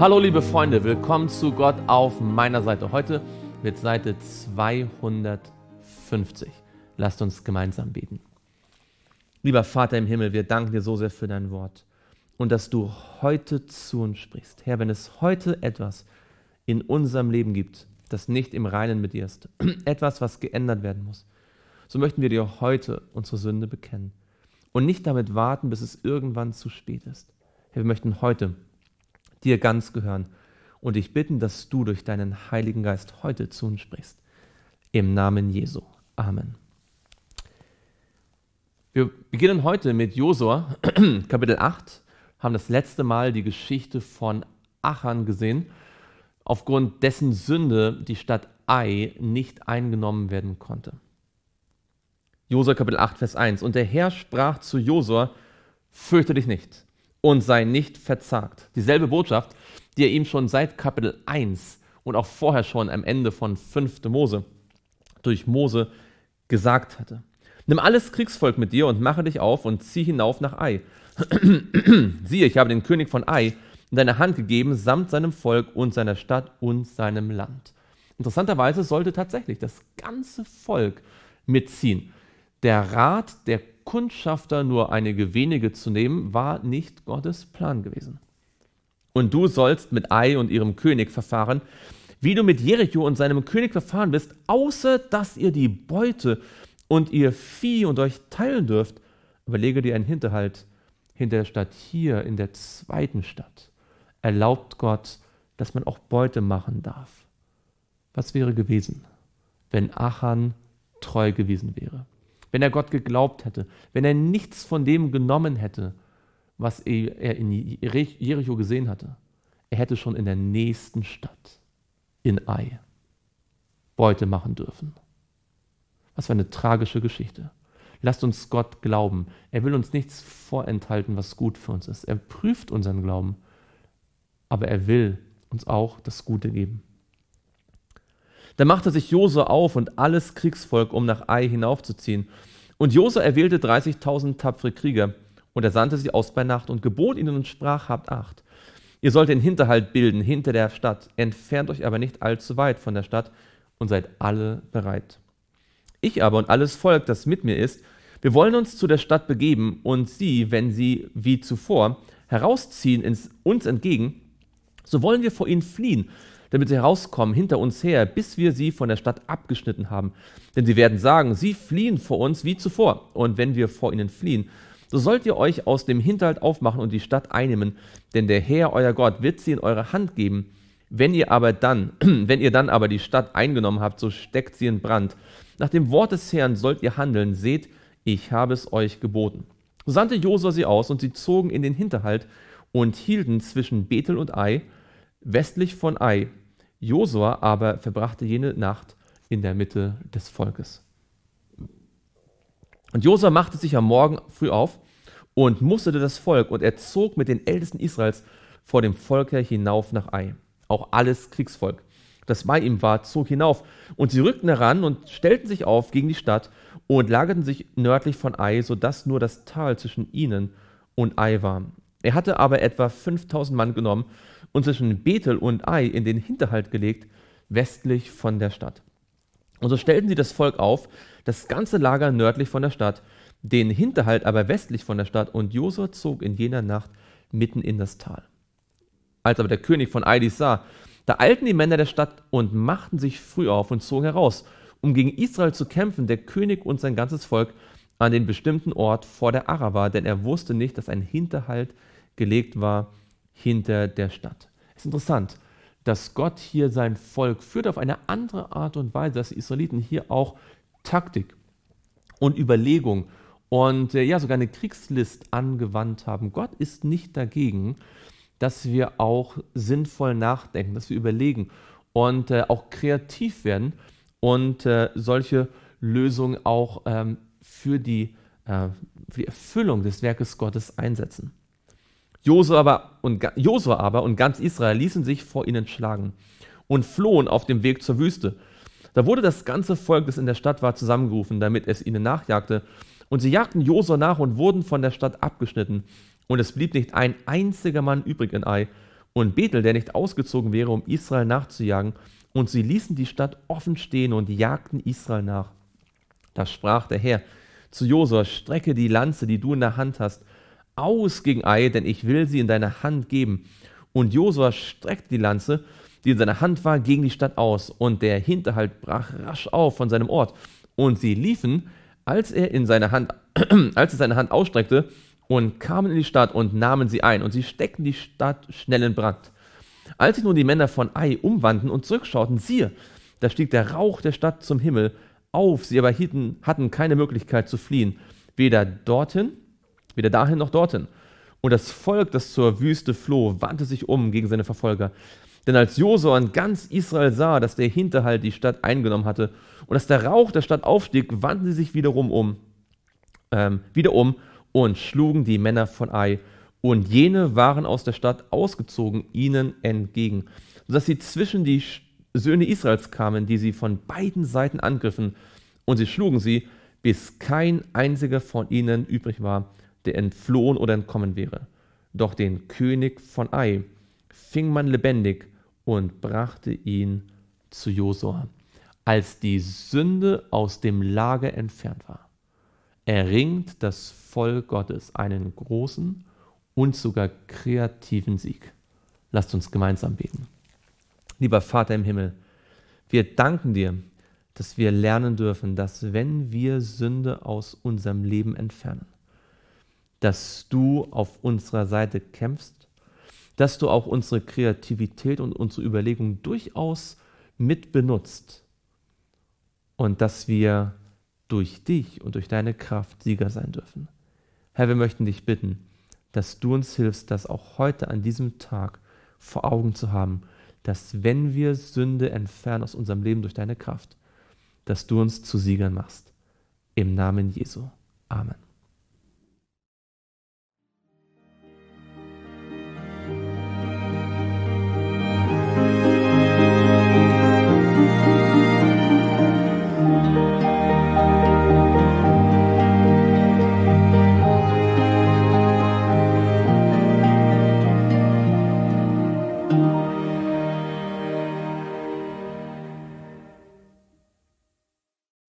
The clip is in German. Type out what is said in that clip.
Hallo liebe Freunde, willkommen zu Gott auf meiner Seite. Heute mit Seite 250. Lasst uns gemeinsam beten. Lieber Vater im Himmel, wir danken dir so sehr für dein Wort und dass du heute zu uns sprichst. Herr, wenn es heute etwas in unserem Leben gibt, das nicht im Reinen mit dir ist, etwas, was geändert werden muss, so möchten wir dir heute unsere Sünde bekennen und nicht damit warten, bis es irgendwann zu spät ist. Herr, wir möchten heute dir ganz gehören und dich bitten, dass du durch deinen Heiligen Geist heute zu uns sprichst. Im Namen Jesu. Amen. Wir beginnen heute mit Josua, Kapitel 8, haben das letzte Mal die Geschichte von Achan gesehen, aufgrund dessen Sünde die Stadt Ai nicht eingenommen werden konnte. Josua Kapitel 8, Vers 1. Und der Herr sprach zu Josua, fürchte dich nicht, und sei nicht verzagt. Dieselbe Botschaft, die er ihm schon seit Kapitel 1 und auch vorher schon am Ende von 5. Mose durch Mose gesagt hatte. Nimm alles Kriegsvolk mit dir und mache dich auf und zieh hinauf nach Ai. Siehe, ich habe den König von Ai in deine Hand gegeben, samt seinem Volk und seiner Stadt und seinem Land. Interessanterweise sollte tatsächlich das ganze Volk mitziehen der Rat der Kundschafter, nur einige wenige zu nehmen, war nicht Gottes Plan gewesen. Und du sollst mit Ei und ihrem König verfahren, wie du mit Jericho und seinem König verfahren bist, außer dass ihr die Beute und ihr Vieh und euch teilen dürft. Überlege dir einen Hinterhalt hinter der Stadt hier, in der zweiten Stadt. Erlaubt Gott, dass man auch Beute machen darf. Was wäre gewesen, wenn Achan treu gewesen wäre? wenn er Gott geglaubt hätte, wenn er nichts von dem genommen hätte, was er in Jericho gesehen hatte. Er hätte schon in der nächsten Stadt in Ai Beute machen dürfen. Was für eine tragische Geschichte. Lasst uns Gott glauben. Er will uns nichts vorenthalten, was gut für uns ist. Er prüft unseren Glauben, aber er will uns auch das Gute geben. Da machte sich Jose auf und alles Kriegsvolk, um nach Ai hinaufzuziehen. Und Jose erwählte 30.000 tapfere Krieger, und er sandte sie aus bei Nacht und gebot ihnen und sprach, habt Acht. Ihr sollt den Hinterhalt bilden hinter der Stadt, entfernt euch aber nicht allzu weit von der Stadt und seid alle bereit. Ich aber und alles Volk, das mit mir ist, wir wollen uns zu der Stadt begeben und sie, wenn sie wie zuvor herausziehen ins, uns entgegen, so wollen wir vor ihnen fliehen, damit sie herauskommen hinter uns her, bis wir sie von der Stadt abgeschnitten haben. Denn sie werden sagen, sie fliehen vor uns wie zuvor. Und wenn wir vor ihnen fliehen, so sollt ihr euch aus dem Hinterhalt aufmachen und die Stadt einnehmen, denn der Herr, euer Gott, wird sie in eure Hand geben. Wenn ihr aber dann, wenn ihr dann aber die Stadt eingenommen habt, so steckt sie in Brand. Nach dem Wort des Herrn sollt ihr handeln, seht, ich habe es euch geboten. So sandte Josua sie aus, und sie zogen in den Hinterhalt und hielten zwischen Bethel und Ai, westlich von Ai, Josua aber verbrachte jene Nacht in der Mitte des Volkes. Und Josua machte sich am Morgen früh auf und musterte das Volk, und er zog mit den Ältesten Israels vor dem Volke hinauf nach Ai. Auch alles Kriegsvolk, das bei ihm war, zog hinauf. Und sie rückten heran und stellten sich auf gegen die Stadt und lagerten sich nördlich von Ai, sodass nur das Tal zwischen ihnen und Ai war. Er hatte aber etwa 5000 Mann genommen und zwischen Bethel und Ai in den Hinterhalt gelegt, westlich von der Stadt. Und so stellten sie das Volk auf, das ganze Lager nördlich von der Stadt, den Hinterhalt aber westlich von der Stadt, und Josua zog in jener Nacht mitten in das Tal. Als aber der König von Ai dies sah, da eilten die Männer der Stadt und machten sich früh auf und zogen heraus, um gegen Israel zu kämpfen, der König und sein ganzes Volk, an den bestimmten Ort vor der Araber, denn er wusste nicht, dass ein Hinterhalt gelegt war hinter der Stadt. Es ist interessant, dass Gott hier sein Volk führt auf eine andere Art und Weise, dass die Israeliten hier auch Taktik und Überlegung und äh, ja sogar eine Kriegslist angewandt haben. Gott ist nicht dagegen, dass wir auch sinnvoll nachdenken, dass wir überlegen und äh, auch kreativ werden und äh, solche Lösungen auch ähm, für die, äh, für die Erfüllung des Werkes Gottes einsetzen. Josua aber, und, Josua aber und ganz Israel ließen sich vor ihnen schlagen und flohen auf dem Weg zur Wüste. Da wurde das ganze Volk, das in der Stadt war, zusammengerufen, damit es ihnen nachjagte. Und sie jagten Josua nach und wurden von der Stadt abgeschnitten. Und es blieb nicht ein einziger Mann übrig in Ei und Bethel, der nicht ausgezogen wäre, um Israel nachzujagen. Und sie ließen die Stadt offen stehen und jagten Israel nach. Da sprach der Herr, zu Josua, strecke die Lanze, die du in der Hand hast, aus gegen Ai, denn ich will sie in deine Hand geben. Und Josua streckte die Lanze, die in seiner Hand war, gegen die Stadt aus, und der Hinterhalt brach rasch auf von seinem Ort. Und sie liefen, als er in seine Hand, als er seine Hand ausstreckte, und kamen in die Stadt und nahmen sie ein, und sie steckten die Stadt schnell in Brand. Als sich nun die Männer von Ai umwandten und zurückschauten, siehe, da stieg der Rauch der Stadt zum Himmel auf. Sie aber hielten, hatten keine Möglichkeit zu fliehen, weder dorthin, weder dahin noch dorthin. Und das Volk, das zur Wüste floh, wandte sich um gegen seine Verfolger. Denn als Josua in ganz Israel sah, dass der Hinterhalt die Stadt eingenommen hatte und dass der Rauch der Stadt aufstieg, wandten sie sich wiederum um, ähm, wieder um und schlugen die Männer von Ai. Und jene waren aus der Stadt ausgezogen ihnen entgegen, sodass sie zwischen die Söhne Israels kamen, die sie von beiden Seiten angriffen, und sie schlugen sie, bis kein einziger von ihnen übrig war, der entflohen oder entkommen wäre. Doch den König von Ai fing man lebendig und brachte ihn zu Josua, als die Sünde aus dem Lager entfernt war. Erringt das Volk Gottes einen großen und sogar kreativen Sieg. Lasst uns gemeinsam beten. Lieber Vater im Himmel, wir danken dir, dass wir lernen dürfen, dass wenn wir Sünde aus unserem Leben entfernen, dass du auf unserer Seite kämpfst, dass du auch unsere Kreativität und unsere Überlegung durchaus mit benutzt und dass wir durch dich und durch deine Kraft Sieger sein dürfen. Herr, wir möchten dich bitten, dass du uns hilfst, das auch heute an diesem Tag vor Augen zu haben dass wenn wir Sünde entfernen aus unserem Leben durch deine Kraft, dass du uns zu Siegern machst. Im Namen Jesu. Amen.